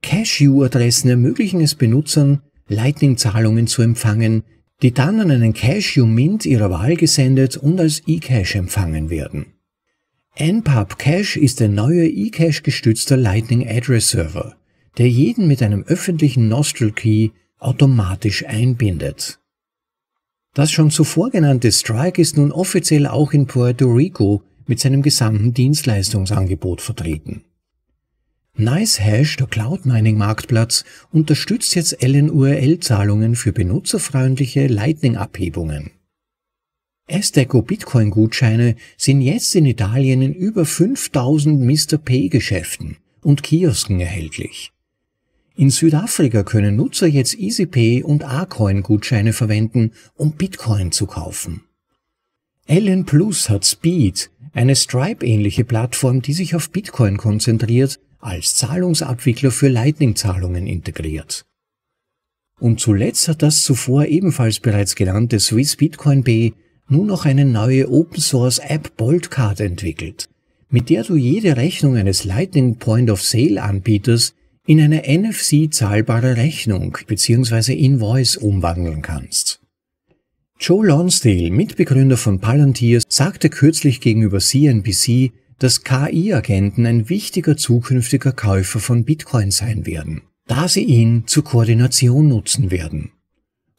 Cashew-Adressen ermöglichen es Benutzern, Lightning-Zahlungen zu empfangen, die dann an einen Cashew-Mint ihrer Wahl gesendet und als eCash empfangen werden. NPUB Cash ist der neue eCash-gestützte Lightning Address Server, der jeden mit einem öffentlichen Nostril Key automatisch einbindet. Das schon zuvor genannte Strike ist nun offiziell auch in Puerto Rico mit seinem gesamten Dienstleistungsangebot vertreten. NiceHash, der Cloud-Mining-Marktplatz, unterstützt jetzt LNURL-Zahlungen für benutzerfreundliche Lightning-Abhebungen. Esteco Bitcoin-Gutscheine sind jetzt in Italien in über 5000 Mr. P-Geschäften und Kiosken erhältlich. In Südafrika können Nutzer jetzt EasyPay und A-Coin-Gutscheine verwenden, um Bitcoin zu kaufen. Ellen Plus hat Speed, eine Stripe-ähnliche Plattform, die sich auf Bitcoin konzentriert, als Zahlungsabwickler für Lightning-Zahlungen integriert. Und zuletzt hat das zuvor ebenfalls bereits genannte Swiss Bitcoin B nun noch eine neue Open-Source-App Boldcard entwickelt, mit der du jede Rechnung eines Lightning Point of Sale-Anbieters in eine NFC zahlbare Rechnung bzw. Invoice umwandeln kannst. Joe Lonsdale, Mitbegründer von Palantir, sagte kürzlich gegenüber CNBC, dass KI-Agenten ein wichtiger zukünftiger Käufer von Bitcoin sein werden, da sie ihn zur Koordination nutzen werden.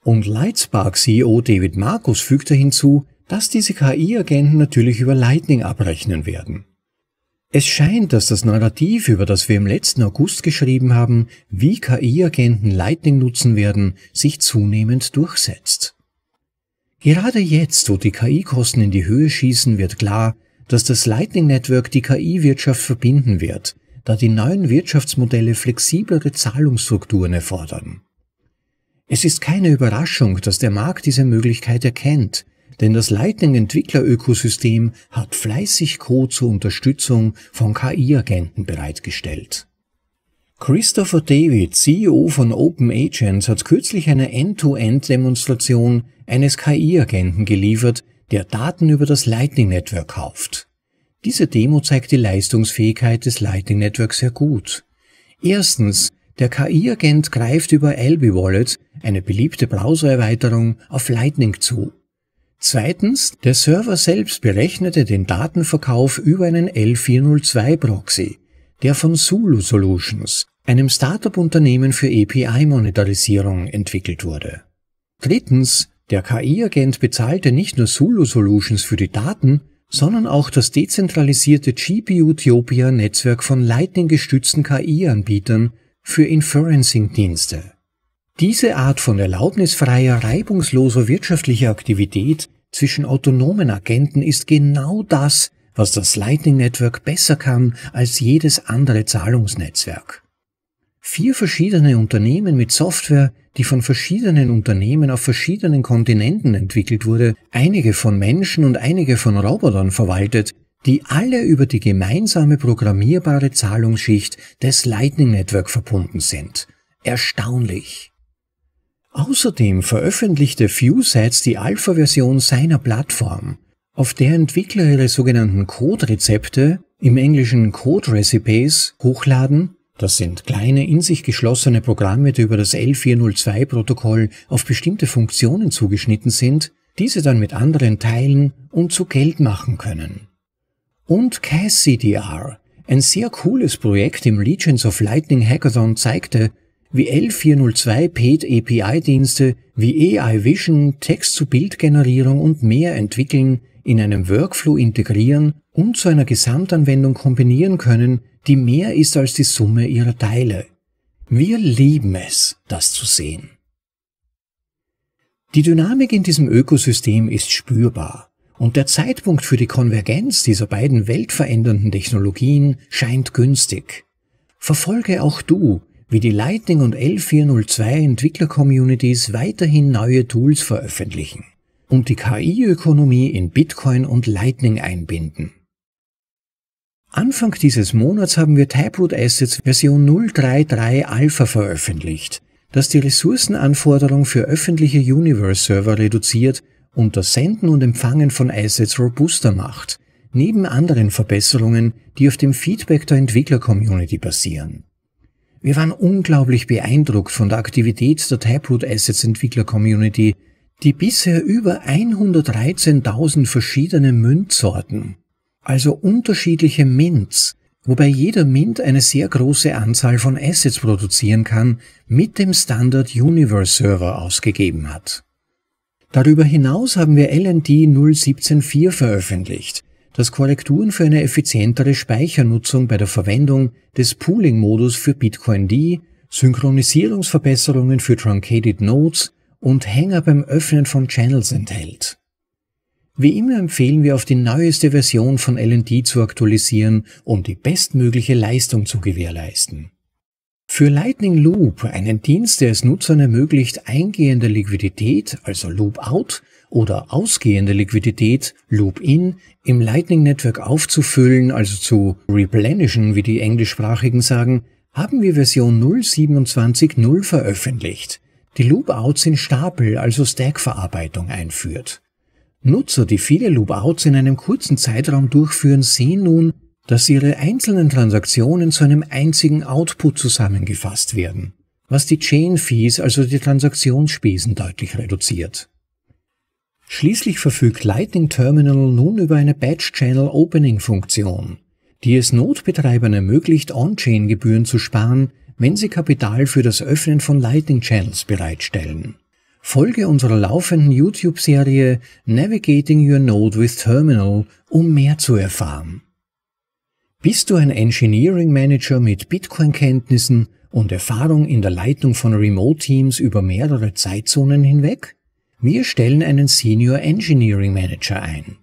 Und Lightspark-CEO David Markus fügte hinzu, dass diese KI-Agenten natürlich über Lightning abrechnen werden. Es scheint, dass das Narrativ, über das wir im letzten August geschrieben haben, wie KI-Agenten Lightning nutzen werden, sich zunehmend durchsetzt. Gerade jetzt, wo die KI-Kosten in die Höhe schießen, wird klar, dass das Lightning Network die KI-Wirtschaft verbinden wird, da die neuen Wirtschaftsmodelle flexiblere Zahlungsstrukturen erfordern. Es ist keine Überraschung, dass der Markt diese Möglichkeit erkennt denn das Lightning-Entwickler-Ökosystem hat fleißig Code zur Unterstützung von KI-Agenten bereitgestellt. Christopher David, CEO von Open Agents, hat kürzlich eine End-to-End-Demonstration eines KI-Agenten geliefert, der Daten über das Lightning Network kauft. Diese Demo zeigt die Leistungsfähigkeit des Lightning Networks sehr gut. Erstens, der KI-Agent greift über Albi Wallet, eine beliebte Browser-Erweiterung, auf Lightning zu. Zweitens, der Server selbst berechnete den Datenverkauf über einen L402-Proxy, der von Sulu Solutions, einem Startup-Unternehmen für API-Monetarisierung, entwickelt wurde. Drittens, der KI-Agent bezahlte nicht nur Sulu Solutions für die Daten, sondern auch das dezentralisierte GPU-Topia-Netzwerk von Lightning-gestützten KI-Anbietern für Inferencing-Dienste. Diese Art von erlaubnisfreier, reibungsloser wirtschaftlicher Aktivität zwischen autonomen Agenten ist genau das, was das Lightning Network besser kann als jedes andere Zahlungsnetzwerk. Vier verschiedene Unternehmen mit Software, die von verschiedenen Unternehmen auf verschiedenen Kontinenten entwickelt wurde, einige von Menschen und einige von Robotern verwaltet, die alle über die gemeinsame programmierbare Zahlungsschicht des Lightning Network verbunden sind. Erstaunlich. Außerdem veröffentlichte FewSets die Alpha-Version seiner Plattform, auf der Entwickler ihre sogenannten Code-Rezepte, im Englischen Code-Recipes, hochladen das sind kleine, in sich geschlossene Programme, die über das L402-Protokoll auf bestimmte Funktionen zugeschnitten sind, diese dann mit anderen teilen und zu Geld machen können. Und CassCDR, ein sehr cooles Projekt im Legends of Lightning Hackathon zeigte, wie L402 PET API-Dienste wie AI Vision, Text-zu-Bild-Generierung und mehr entwickeln, in einem Workflow integrieren und zu einer Gesamtanwendung kombinieren können, die mehr ist als die Summe ihrer Teile. Wir lieben es, das zu sehen. Die Dynamik in diesem Ökosystem ist spürbar und der Zeitpunkt für die Konvergenz dieser beiden weltverändernden Technologien scheint günstig. Verfolge auch du wie die Lightning und L402 Entwickler-Communities weiterhin neue Tools veröffentlichen und die KI-Ökonomie in Bitcoin und Lightning einbinden. Anfang dieses Monats haben wir Taproot Assets Version 033 Alpha veröffentlicht, das die Ressourcenanforderung für öffentliche Universe-Server reduziert und das Senden und Empfangen von Assets robuster macht, neben anderen Verbesserungen, die auf dem Feedback der Entwickler-Community basieren. Wir waren unglaublich beeindruckt von der Aktivität der Taproot Assets Entwickler Community, die bisher über 113.000 verschiedene Münzsorten, also unterschiedliche Mints, wobei jeder Mint eine sehr große Anzahl von Assets produzieren kann, mit dem Standard Universe Server ausgegeben hat. Darüber hinaus haben wir LND 0174 veröffentlicht, dass Korrekturen für eine effizientere Speichernutzung bei der Verwendung des Pooling-Modus für Bitcoin D, Synchronisierungsverbesserungen für Truncated Nodes und Hänger beim Öffnen von Channels enthält. Wie immer empfehlen wir auf die neueste Version von LND zu aktualisieren, um die bestmögliche Leistung zu gewährleisten. Für Lightning Loop, einen Dienst, der es Nutzern ermöglicht, eingehende Liquidität, also Loop-Out, oder ausgehende Liquidität, Loop-In, im Lightning Network aufzufüllen, also zu replenishen, wie die Englischsprachigen sagen, haben wir Version 0.27.0 veröffentlicht, die Loop-Outs in Stapel, also Stack-Verarbeitung einführt. Nutzer, die viele Loop-Outs in einem kurzen Zeitraum durchführen, sehen nun, dass ihre einzelnen Transaktionen zu einem einzigen Output zusammengefasst werden, was die Chain Fees, also die Transaktionsspesen deutlich reduziert. Schließlich verfügt Lightning Terminal nun über eine Batch Channel Opening Funktion, die es Notbetreibern ermöglicht, On-Chain-Gebühren zu sparen, wenn sie Kapital für das Öffnen von Lightning Channels bereitstellen. Folge unserer laufenden YouTube-Serie Navigating Your Node with Terminal, um mehr zu erfahren. Bist du ein Engineering Manager mit Bitcoin-Kenntnissen und Erfahrung in der Leitung von Remote-Teams über mehrere Zeitzonen hinweg? Wir stellen einen Senior Engineering Manager ein.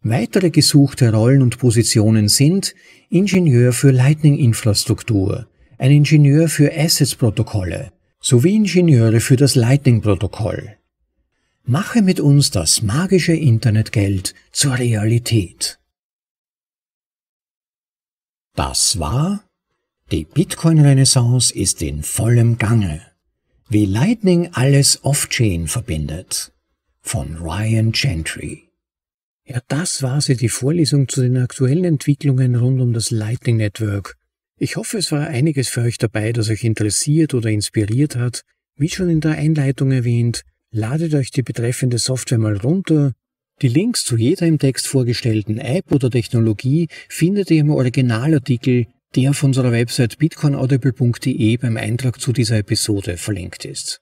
Weitere gesuchte Rollen und Positionen sind Ingenieur für Lightning-Infrastruktur, ein Ingenieur für Assets-Protokolle sowie Ingenieure für das Lightning-Protokoll. Mache mit uns das magische Internetgeld zur Realität. Das war die Bitcoin-Renaissance ist in vollem Gange. Wie Lightning alles off-chain verbindet von Ryan Gentry. Ja, das war sie, die Vorlesung zu den aktuellen Entwicklungen rund um das Lightning Network. Ich hoffe, es war einiges für euch dabei, das euch interessiert oder inspiriert hat. Wie schon in der Einleitung erwähnt, ladet euch die betreffende Software mal runter. Die Links zu jeder im Text vorgestellten App oder Technologie findet ihr im Originalartikel der auf unserer Website bitcoinaudible.de beim Eintrag zu dieser Episode verlinkt ist.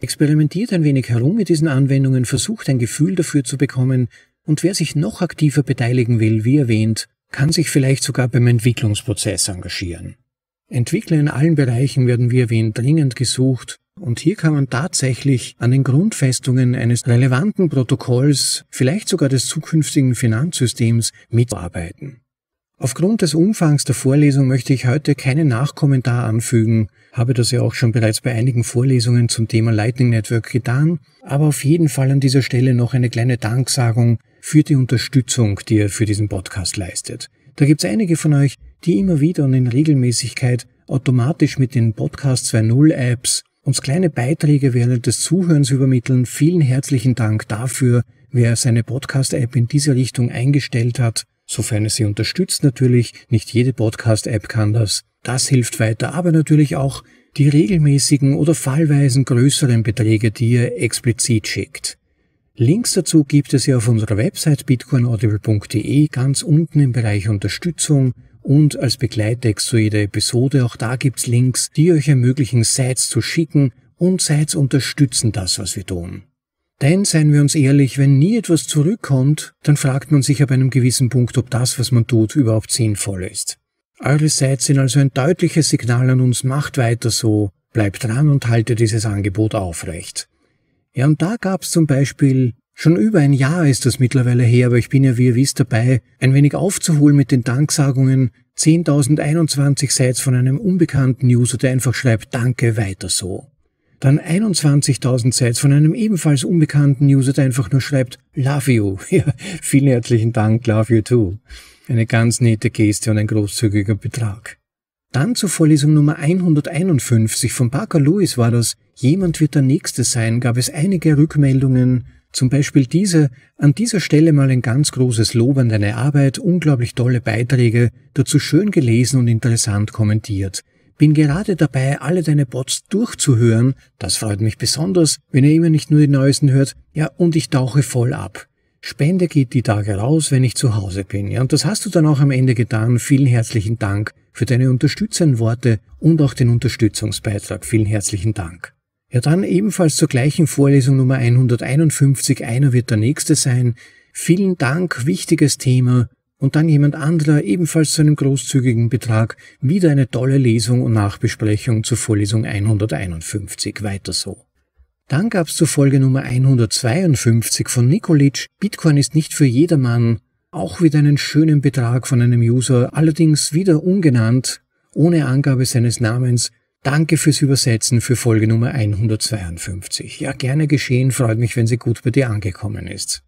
Experimentiert ein wenig herum mit diesen Anwendungen, versucht ein Gefühl dafür zu bekommen und wer sich noch aktiver beteiligen will, wie erwähnt, kann sich vielleicht sogar beim Entwicklungsprozess engagieren. Entwickler in allen Bereichen werden, wie erwähnt, dringend gesucht und hier kann man tatsächlich an den Grundfestungen eines relevanten Protokolls, vielleicht sogar des zukünftigen Finanzsystems, mitarbeiten. Aufgrund des Umfangs der Vorlesung möchte ich heute keinen Nachkommentar anfügen, habe das ja auch schon bereits bei einigen Vorlesungen zum Thema Lightning Network getan, aber auf jeden Fall an dieser Stelle noch eine kleine Danksagung für die Unterstützung, die ihr für diesen Podcast leistet. Da gibt es einige von euch, die immer wieder und in Regelmäßigkeit automatisch mit den Podcast 2.0 Apps uns kleine Beiträge während des Zuhörens übermitteln. Vielen herzlichen Dank dafür, wer seine Podcast-App in diese Richtung eingestellt hat sofern es Sie unterstützt natürlich. Nicht jede Podcast-App kann das. Das hilft weiter, aber natürlich auch die regelmäßigen oder fallweisen größeren Beträge, die ihr explizit schickt. Links dazu gibt es ja auf unserer Website bitcoinaudible.de ganz unten im Bereich Unterstützung und als Begleittext zu jeder Episode. Auch da gibt's Links, die euch ermöglichen, Sites zu schicken und Sites unterstützen das, was wir tun. Denn seien wir uns ehrlich, wenn nie etwas zurückkommt, dann fragt man sich ab einem gewissen Punkt, ob das, was man tut, überhaupt sinnvoll ist. Eure Sites sind also ein deutliches Signal an uns, macht weiter so, bleibt dran und halte dieses Angebot aufrecht. Ja, und da gab's zum Beispiel, schon über ein Jahr ist das mittlerweile her, aber ich bin ja, wie ihr wisst, dabei, ein wenig aufzuholen mit den Danksagungen, 10.021 Sites von einem unbekannten User, der einfach schreibt, danke, weiter so. Dann 21.000 Sites von einem ebenfalls unbekannten User, der einfach nur schreibt, Love you. <laughs> Ja, vielen herzlichen Dank, Love you too. Eine ganz nette Geste und ein großzügiger Betrag. Dann zur Vorlesung Nummer 151 von Parker Lewis war das, jemand wird der Nächste sein, gab es einige Rückmeldungen, zum Beispiel diese, an dieser Stelle mal ein ganz großes Lob an deine Arbeit, unglaublich tolle Beiträge, dazu schön gelesen und interessant kommentiert. Bin gerade dabei, alle deine Bots durchzuhören. Das freut mich besonders, wenn ihr immer nicht nur die neuesten hört. Ja, und ich tauche voll ab. Spende geht die Tage raus, wenn ich zu Hause bin. Ja, und das hast du dann auch am Ende getan. Vielen herzlichen Dank für deine unterstützenden Worte und auch den Unterstützungsbeitrag. Vielen herzlichen Dank. Ja, dann ebenfalls zur gleichen Vorlesung Nummer 151. Einer wird der nächste sein. Vielen Dank, wichtiges Thema und dann jemand anderer ebenfalls zu einem großzügigen Betrag wieder eine tolle Lesung und Nachbesprechung zur Vorlesung 151 weiter so. Dann gab's zur Folge Nummer 152 von Nikolic, Bitcoin ist nicht für jedermann, auch wieder einen schönen Betrag von einem User, allerdings wieder ungenannt, ohne Angabe seines Namens. Danke fürs Übersetzen für Folge Nummer 152. Ja, gerne geschehen, freut mich, wenn sie gut bei dir angekommen ist.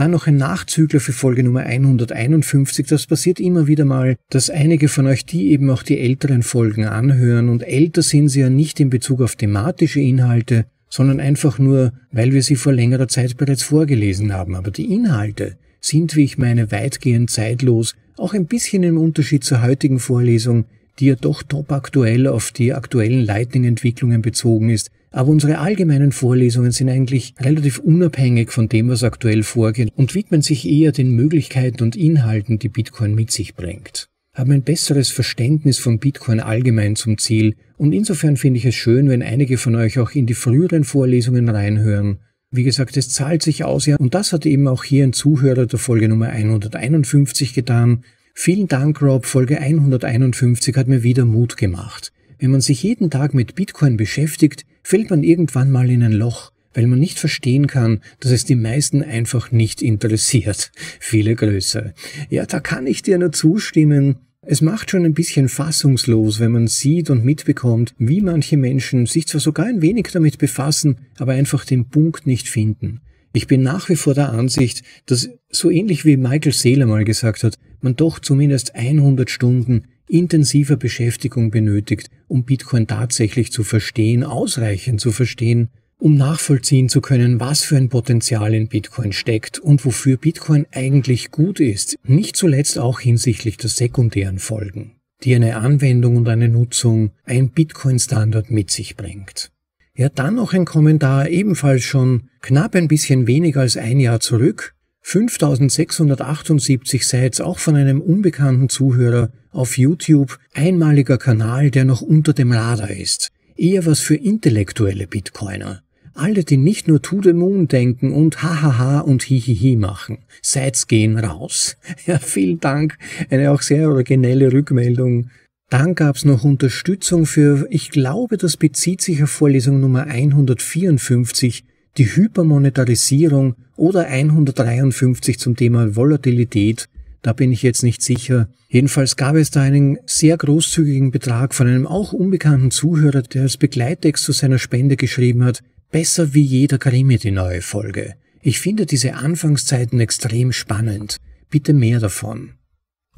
Dann noch ein Nachzügler für Folge Nummer 151. Das passiert immer wieder mal, dass einige von euch, die eben auch die älteren Folgen anhören und älter sind sie ja nicht in Bezug auf thematische Inhalte, sondern einfach nur, weil wir sie vor längerer Zeit bereits vorgelesen haben. Aber die Inhalte sind, wie ich meine, weitgehend zeitlos, auch ein bisschen im Unterschied zur heutigen Vorlesung, die ja doch top aktuell auf die aktuellen Lightning-Entwicklungen bezogen ist, aber unsere allgemeinen Vorlesungen sind eigentlich relativ unabhängig von dem, was aktuell vorgeht und widmen sich eher den Möglichkeiten und Inhalten, die Bitcoin mit sich bringt. Haben ein besseres Verständnis von Bitcoin allgemein zum Ziel und insofern finde ich es schön, wenn einige von euch auch in die früheren Vorlesungen reinhören. Wie gesagt, es zahlt sich aus, ja, und das hat eben auch hier ein Zuhörer der Folge Nummer 151 getan. Vielen Dank, Rob, Folge 151 hat mir wieder Mut gemacht. Wenn man sich jeden Tag mit Bitcoin beschäftigt, fällt man irgendwann mal in ein Loch, weil man nicht verstehen kann, dass es die meisten einfach nicht interessiert. <laughs> Viele Größe. Ja, da kann ich dir nur zustimmen. Es macht schon ein bisschen fassungslos, wenn man sieht und mitbekommt, wie manche Menschen sich zwar sogar ein wenig damit befassen, aber einfach den Punkt nicht finden. Ich bin nach wie vor der Ansicht, dass so ähnlich wie Michael Saylor mal gesagt hat, man doch zumindest 100 Stunden intensiver Beschäftigung benötigt, um Bitcoin tatsächlich zu verstehen, ausreichend zu verstehen, um nachvollziehen zu können, was für ein Potenzial in Bitcoin steckt und wofür Bitcoin eigentlich gut ist, nicht zuletzt auch hinsichtlich der sekundären Folgen, die eine Anwendung und eine Nutzung ein Bitcoin-Standard mit sich bringt. Ja, dann noch ein Kommentar, ebenfalls schon knapp ein bisschen weniger als ein Jahr zurück, 5678 Sites, auch von einem unbekannten Zuhörer, auf YouTube einmaliger Kanal, der noch unter dem Radar ist. Eher was für intellektuelle Bitcoiner. Alle, die nicht nur to the moon denken und hahaha und hihihi machen. Sides gehen raus. <laughs> Ja, vielen Dank. Eine auch sehr originelle Rückmeldung. Dann gab's noch Unterstützung für, ich glaube, das bezieht sich auf Vorlesung Nummer 154, die Hypermonetarisierung oder 153 zum Thema Volatilität da bin ich jetzt nicht sicher. Jedenfalls gab es da einen sehr großzügigen Betrag von einem auch unbekannten Zuhörer, der als Begleittext zu seiner Spende geschrieben hat, besser wie jeder Krimi die neue Folge. Ich finde diese Anfangszeiten extrem spannend. Bitte mehr davon.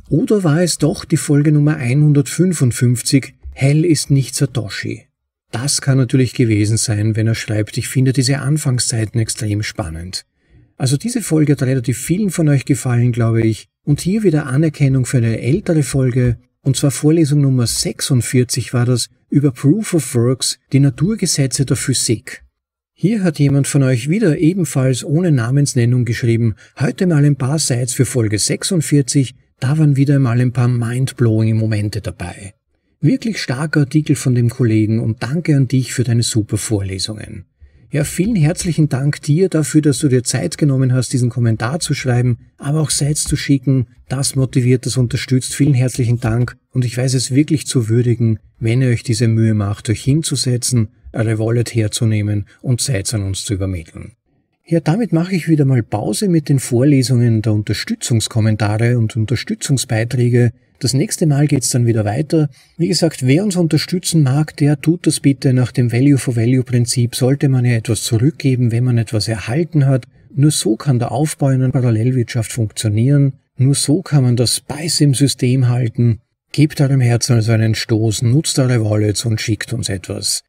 Oder war es doch die Folge Nummer 155, Hell ist nicht Satoshi? Das kann natürlich gewesen sein, wenn er schreibt, ich finde diese Anfangszeiten extrem spannend. Also diese Folge hat relativ vielen von euch gefallen, glaube ich. Und hier wieder Anerkennung für eine ältere Folge, und zwar Vorlesung Nummer 46 war das über Proof of Works, die Naturgesetze der Physik. Hier hat jemand von euch wieder ebenfalls ohne Namensnennung geschrieben, heute mal ein paar Sites für Folge 46, da waren wieder mal ein paar mindblowing Momente dabei. Wirklich starker Artikel von dem Kollegen und danke an dich für deine super Vorlesungen. Ja, vielen herzlichen Dank dir dafür, dass du dir Zeit genommen hast, diesen Kommentar zu schreiben, aber auch Sites zu schicken. Das motiviert, das unterstützt. Vielen herzlichen Dank und ich weiß es wirklich zu würdigen, wenn ihr euch diese Mühe macht, euch hinzusetzen, eure Wallet herzunehmen und Sites an uns zu übermitteln. Ja, damit mache ich wieder mal Pause mit den Vorlesungen der Unterstützungskommentare und Unterstützungsbeiträge. Das nächste Mal geht's dann wieder weiter. Wie gesagt, wer uns unterstützen mag, der tut das bitte nach dem Value-for-Value-Prinzip. Sollte man ja etwas zurückgeben, wenn man etwas erhalten hat. Nur so kann der Aufbau in einer Parallelwirtschaft funktionieren. Nur so kann man das Beiß im System halten. Gebt eurem Herzen also einen Stoß, nutzt eure Wallets und schickt uns etwas.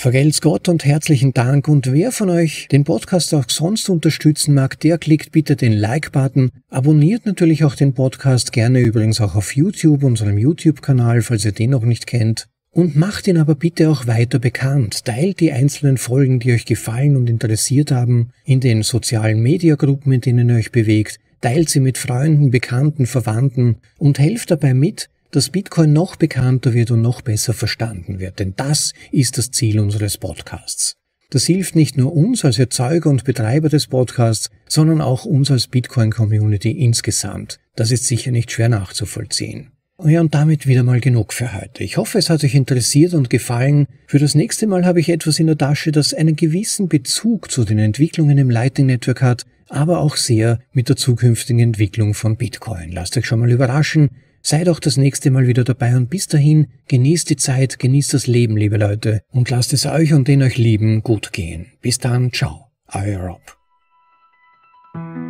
Vergelt's Gott und herzlichen Dank. Und wer von euch den Podcast auch sonst unterstützen mag, der klickt bitte den Like-Button. Abonniert natürlich auch den Podcast gerne übrigens auch auf YouTube, unserem YouTube-Kanal, falls ihr den noch nicht kennt. Und macht ihn aber bitte auch weiter bekannt. Teilt die einzelnen Folgen, die euch gefallen und interessiert haben, in den sozialen Mediagruppen, in denen ihr euch bewegt. Teilt sie mit Freunden, Bekannten, Verwandten und helft dabei mit, dass Bitcoin noch bekannter wird und noch besser verstanden wird. Denn das ist das Ziel unseres Podcasts. Das hilft nicht nur uns als Erzeuger und Betreiber des Podcasts, sondern auch uns als Bitcoin-Community insgesamt. Das ist sicher nicht schwer nachzuvollziehen. Ja, und damit wieder mal genug für heute. Ich hoffe, es hat euch interessiert und gefallen. Für das nächste Mal habe ich etwas in der Tasche, das einen gewissen Bezug zu den Entwicklungen im Lightning Network hat, aber auch sehr mit der zukünftigen Entwicklung von Bitcoin. Lasst euch schon mal überraschen. Seid auch das nächste Mal wieder dabei und bis dahin genießt die Zeit, genießt das Leben, liebe Leute, und lasst es euch und den euch lieben gut gehen. Bis dann, ciao, euer Rob.